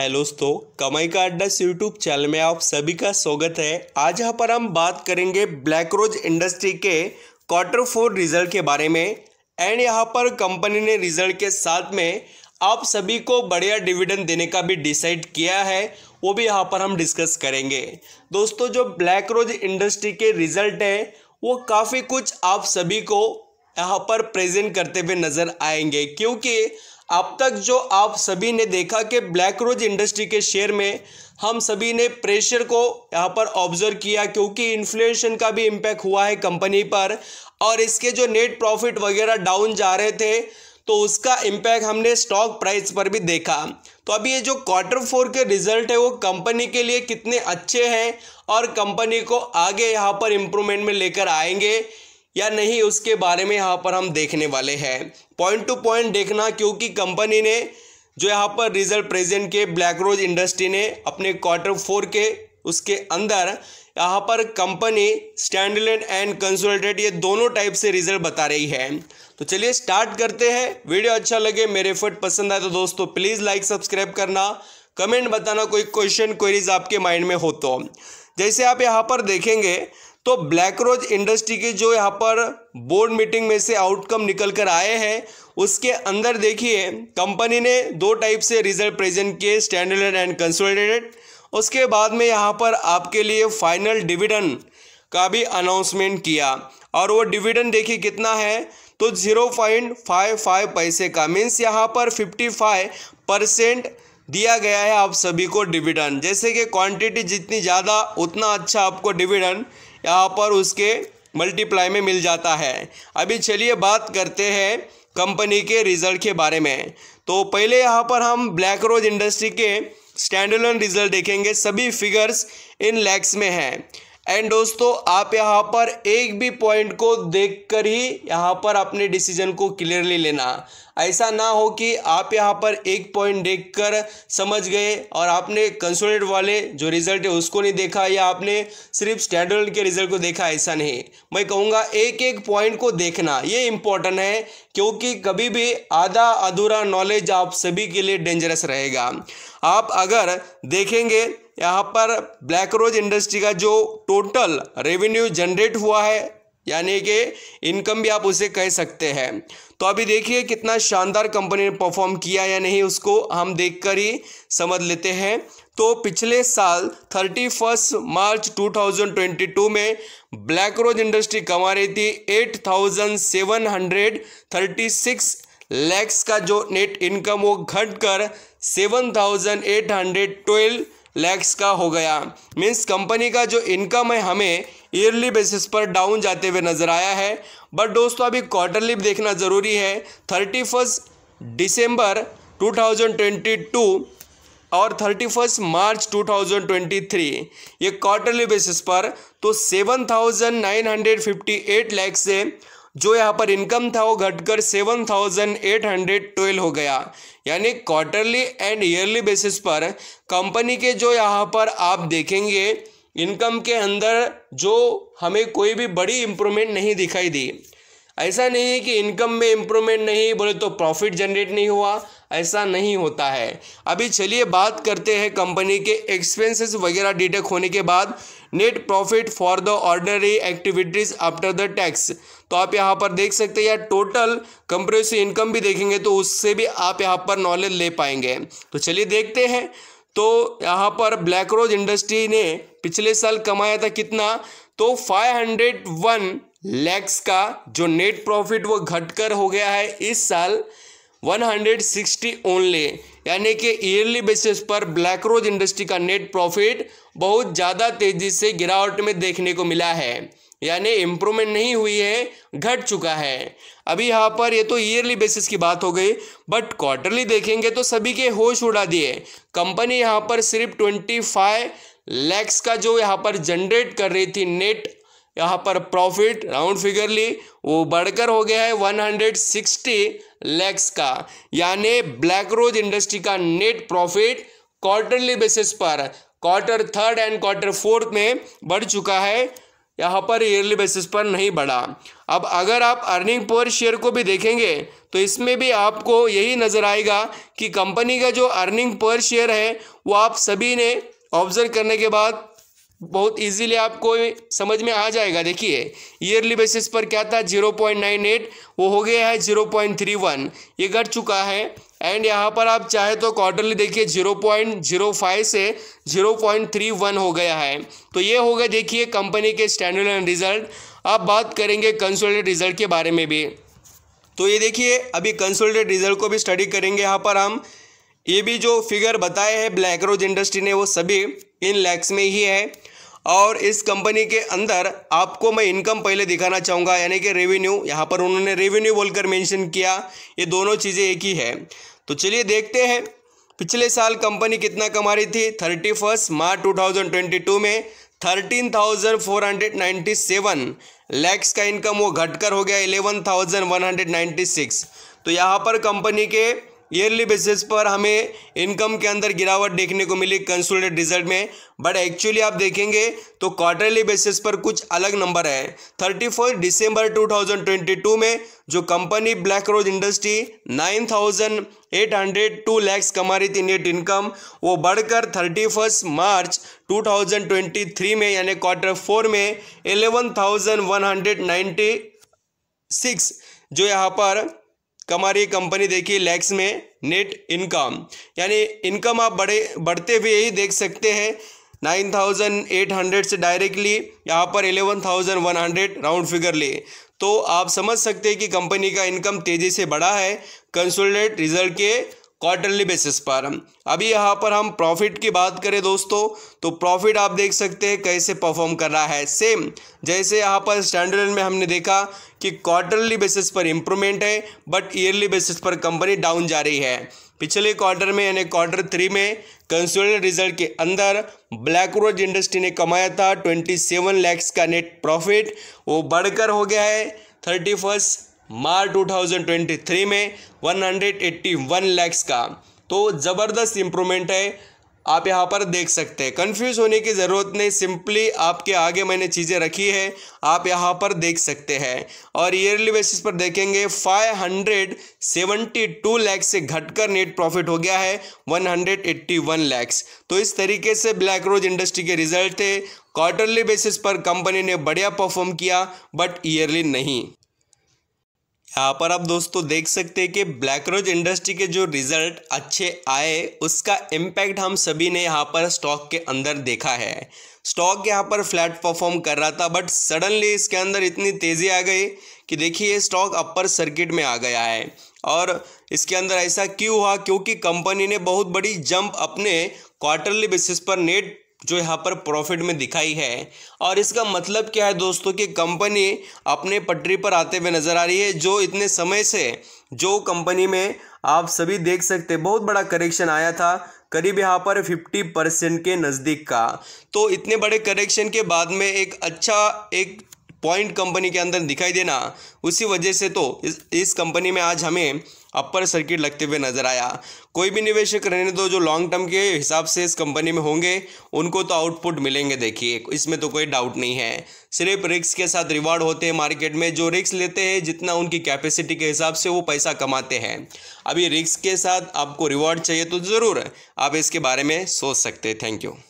hello दोस्तों कमाई का अड्डा यूट्यूब चैनल में आप सभी का स्वागत है आज यहाँ पर हम बात करेंगे ब्लैक रोज इंडस्ट्री के क्वार्टर फोर रिजल्ट के बारे में एंड यहाँ पर कंपनी ने रिजल्ट के साथ में आप सभी को बढ़िया डिविडेंड देने का भी डिसाइड किया है वो भी यहाँ पर हम डिस्कस करेंगे दोस्तों जो ब्लैक रोज इंडस्ट्री के रिजल्ट है वो काफ़ी कुछ आप सभी को यहाँ पर प्रेजेंट करते हुए नज़र आएंगे क्योंकि अब तक जो आप सभी ने देखा कि ब्लैक रोज इंडस्ट्री के शेयर में हम सभी ने प्रेशर को यहाँ पर ऑब्जर्व किया क्योंकि इन्फ्लेशन का भी इम्पैक्ट हुआ है कंपनी पर और इसके जो नेट प्रॉफिट वगैरह डाउन जा रहे थे तो उसका इम्पैक्ट हमने स्टॉक प्राइस पर भी देखा तो अभी ये जो क्वार्टर फोर के रिजल्ट है वो कंपनी के लिए कितने अच्छे हैं और कंपनी को आगे यहाँ पर इम्प्रूवमेंट में लेकर आएंगे या नहीं उसके बारे में यहाँ पर हम देखने वाले हैं पॉइंट टू पॉइंट देखना क्योंकि कंपनी ने जो यहाँ पर रिजल्ट प्रेजेंट के ब्लैक रोज इंडस्ट्री ने अपने क्वार्टर फोर के उसके अंदर यहाँ पर कंपनी स्टैंडलेन एंड कंसोलिडेट ये दोनों टाइप से रिजल्ट बता रही है तो चलिए स्टार्ट करते हैं वीडियो अच्छा लगे मेरे फट पसंद आए तो दोस्तों प्लीज़ लाइक सब्सक्राइब करना कमेंट बताना कोई क्वेश्चन क्वेरीज आपके माइंड में हो तो जैसे आप यहाँ पर देखेंगे तो ब्लैक रोज इंडस्ट्री के जो यहाँ पर बोर्ड मीटिंग में से आउटकम निकल कर आए हैं उसके अंदर देखिए कंपनी ने दो टाइप से रिजल्ट प्रेजेंट किए स्टैंडर्ड एंड कंसोलिडेटेड उसके बाद में यहाँ पर आपके लिए फाइनल डिविडेंड का भी अनाउंसमेंट किया और वो डिविडेंड देखिए कितना है तो जीरो पॉइंट फाइव फाइव पैसे का मीन्स यहाँ पर फिफ्टी फाइव परसेंट दिया गया है आप सभी को डिविडेंड जैसे कि क्वांटिटी जितनी ज़्यादा उतना अच्छा आपको डिविडेंड यहाँ पर उसके मल्टीप्लाई में मिल जाता है अभी चलिए बात करते हैं कंपनी के रिजल्ट के बारे में तो पहले यहाँ पर हम ब्लैक रोज इंडस्ट्री के स्टैंडलोन रिजल्ट देखेंगे सभी फिगर्स इन लैक्स में हैं एंड दोस्तों आप यहाँ पर एक भी पॉइंट को देखकर ही यहाँ पर अपने डिसीजन को क्लियरली लेना ऐसा ना हो कि आप यहाँ पर एक पॉइंट देखकर समझ गए और आपने कंसोलेट वाले जो रिजल्ट है उसको नहीं देखा या आपने सिर्फ स्टैंडर्ड के रिजल्ट को देखा ऐसा नहीं मैं कहूँगा एक एक पॉइंट को देखना ये इंपॉर्टेंट है क्योंकि कभी भी आधा अधूरा नॉलेज आप सभी के लिए डेंजरस रहेगा आप अगर देखेंगे यहाँ पर ब्लैक रोज इंडस्ट्री का जो टोटल रेवेन्यू जनरेट हुआ है यानी कि इनकम भी आप उसे कह सकते हैं तो अभी देखिए कितना शानदार कंपनी ने परफॉर्म किया या नहीं उसको हम देखकर ही समझ लेते हैं तो पिछले साल 31 मार्च 2022 में ब्लैक रोज इंडस्ट्री कमा रही थी 8,736 लैक्स का जो नेट इनकम वो घटकर 7,812 लैक्स का हो गया मीन्स कंपनी का जो इनकम है हमें ईयरली बेसिस पर डाउन जाते हुए नज़र आया है बट दोस्तों अभी क्वार्टरली देखना ज़रूरी है thirty first December two thousand twenty two और thirty first March two thousand twenty three ये क्वार्टरली बेसिस पर तो seven thousand nine hundred fifty eight lakhs से जो यहाँ पर इनकम था वो घटकर seven thousand eight hundred twelve हो गया यानी क्वार्टरली एंड ईयरली बेसिस पर कंपनी के जो यहाँ पर आप देखेंगे इनकम के अंदर जो हमें कोई भी बड़ी इम्प्रूवमेंट नहीं दिखाई दी ऐसा नहीं है कि इनकम में इम्प्रूवमेंट नहीं बोले तो प्रॉफिट जनरेट नहीं हुआ ऐसा नहीं होता है अभी चलिए बात करते हैं कंपनी के एक्सपेंसेस वगैरह डिडक्ट होने के बाद net profit for the ordinary activities after the tax तो आप यहाँ पर देख सकते हैं या टोटल कंप्रेसिव इनकम भी देखेंगे तो उससे भी आप यहाँ पर नॉलेज ले पाएंगे तो चलिए देखते हैं तो यहाँ पर ब्लैक रोज इंडस्ट्री ने पिछले साल कमाया था कितना तो वन लैक्स का जो नेट प्रॉफिट वो घटकर हो गया है इस साल 160 ओनली यानी कि ईयरली बेसिस पर ब्लैक रोज इंडस्ट्री का नेट प्रॉफिट बहुत ज़्यादा तेज़ी से गिरावट में देखने को मिला है यानी इम्प्रूवमेंट नहीं हुई है घट चुका है अभी यहाँ पर ये तो ईयरली बेसिस की बात हो गई बट क्वार्टरली देखेंगे तो सभी के होश उड़ा दिए कंपनी यहाँ पर सिर्फ ट्वेंटी फाइव लैक्स का जो यहाँ पर जनरेट कर रही थी नेट यहाँ पर प्रॉफिट राउंड फिगरली वो बढ़कर हो गया है 160 लैक्स का यानी ब्लैक रोज इंडस्ट्री का नेट प्रॉफिट क्वार्टरली बेसिस पर quarter third and quarter fourth में बढ़ चुका है यहाँ पर ईयरली बेसिस पर नहीं बढ़ा अब अगर आप अर्निंग पर शेयर को भी देखेंगे तो इसमें भी आपको यही नज़र आएगा कि कंपनी का जो अर्निंग पर शेयर है वो आप सभी ने ऑब्जर्व करने के बाद बहुत इजीली आपको समझ में आ जाएगा देखिए ईयरली बेसिस पर क्या था जीरो पॉइंट नाइन एट वो हो गया है जीरो पॉइंट थ्री वन ये घट चुका है एंड यहाँ पर आप चाहे तो क्वार्टरली देखिए जीरो पॉइंट जीरो फाइव से जीरो पॉइंट थ्री वन हो गया है तो ये हो गया देखिए कंपनी के स्टैंडर्ड एंड रिजल्ट अब बात करेंगे कंसोलिडेट रिजल्ट के बारे में भी तो ये देखिए अभी कंसोलिडेट रिजल्ट को भी स्टडी करेंगे यहाँ पर हम ये भी जो फिगर बताए हैं ब्लैक रोज इंडस्ट्री ने वो सभी इन लैक्स में ही है और इस कंपनी के अंदर आपको मैं इनकम पहले दिखाना चाहूँगा यानी कि रेवेन्यू यहाँ पर उन्होंने रेवेन्यू बोलकर मेंशन किया ये दोनों चीज़ें एक ही है तो चलिए देखते हैं पिछले साल कंपनी कितना कमा रही थी thirty first March two thousand twenty two में thirteen thousand four hundred ninety seven lakhs का इनकम वो घटकर हो गया eleven thousand one hundred ninety six तो यहाँ पर कंपनी के ईयरली बेसिस पर हमें इनकम के अंदर गिरावट देखने को मिली कंसोलिडेट रिजल्ट में बट एक्चुअली आप देखेंगे तो क्वार्टरली बेसिस पर कुछ अलग नंबर है thirty first December two thousand twenty two में जो company Black Rose Industry nine thousand eight hundred two lakhs कमा रही थी नेट इनकम वो बढ़कर thirty first March two thousand twenty three में यानी क्वार्टर फोर में eleven thousand one hundred ninety six जो यहाँ पर हमारी कंपनी देखिए लैक्स में नेट इनकम यानी इनकम आप बड़े बढ़ते हुए ही देख सकते हैं नाइन थाउजेंड एट हंड्रेड से डायरेक्टली यहाँ पर eleven thousand one hundred round figure ले तो आप समझ सकते हैं कि कंपनी का इनकम तेज़ी से बढ़ा है कंसोलिडेट रिजल्ट के क्वार्टरली बेसिस पर अभी यहाँ पर हम प्रॉफिट की बात करें दोस्तों तो प्रॉफिट आप देख सकते हैं कैसे परफॉर्म कर रहा है सेम जैसे यहाँ पर स्टैंडर्ड में हमने देखा कि क्वार्टरली बेसिस पर इंप्रूवमेंट है बट ईयरली बेसिस पर कंपनी डाउन जा रही है पिछले क्वार्टर में यानी क्वार्टर थ्री में कंसोलिडेटेड रिजल्ट के अंदर ब्लैक रोज इंडस्ट्री ने कमाया था ट्वेंटी सेवन लैक्स का नेट प्रॉफिट वो बढ़कर हो गया है थर्टी फर्स्ट मार्च 2023 में 181 लैक्स का तो ज़बरदस्त इम्प्रूवमेंट है आप यहाँ पर देख सकते हैं कंफ्यूज होने की ज़रूरत नहीं सिंपली आपके आगे मैंने चीज़ें रखी है आप यहाँ पर देख सकते हैं और ईयरली बेसिस पर देखेंगे 572 लाख से घटकर नेट प्रॉफिट हो गया है 181 लैक्स तो इस तरीके से ब्लैक रोज इंडस्ट्री के रिजल्ट थे क्वार्टरली बेसिस पर कंपनी ने बढ़िया परफॉर्म किया बट ईयरली नहीं यहाँ पर आप दोस्तों देख सकते हैं कि ब्लैक रोज इंडस्ट्री के जो रिजल्ट अच्छे आए उसका इम्पैक्ट हम सभी ने यहाँ पर स्टॉक के अंदर देखा है स्टॉक यहाँ पर फ्लैट परफॉर्म कर रहा था बट सडनली इसके अंदर इतनी तेज़ी आ गई कि देखिए स्टॉक अपर सर्किट में आ गया है और इसके अंदर ऐसा क्यों हुआ क्योंकि कंपनी ने बहुत बड़ी जंप अपने क्वार्टरली बेसिस पर नेट जो यहाँ पर प्रॉफिट में दिखाई है और इसका मतलब क्या है दोस्तों कि कंपनी अपने पटरी पर आते हुए नज़र आ रही है जो इतने समय से जो कंपनी में आप सभी देख सकते बहुत बड़ा करेक्शन आया था करीब यहाँ पर 50 परसेंट के नज़दीक का तो इतने बड़े करेक्शन के बाद में एक अच्छा एक पॉइंट कंपनी के अंदर दिखाई देना उसी वजह से तो इस इस कंपनी में आज हमें अपर सर्किट लगते हुए नजर आया कोई भी निवेशक रहने दो जो लॉन्ग टर्म के हिसाब से इस कंपनी में होंगे उनको तो आउटपुट मिलेंगे देखिए इसमें तो कोई डाउट नहीं है सिर्फ रिक्स के साथ रिवार्ड होते हैं मार्केट में जो रिक्स लेते हैं जितना उनकी कैपेसिटी के हिसाब से वो पैसा कमाते हैं अभी रिक्स के साथ आपको रिवॉर्ड चाहिए तो ज़रूर आप इसके बारे में सोच सकते हैं थैंक यू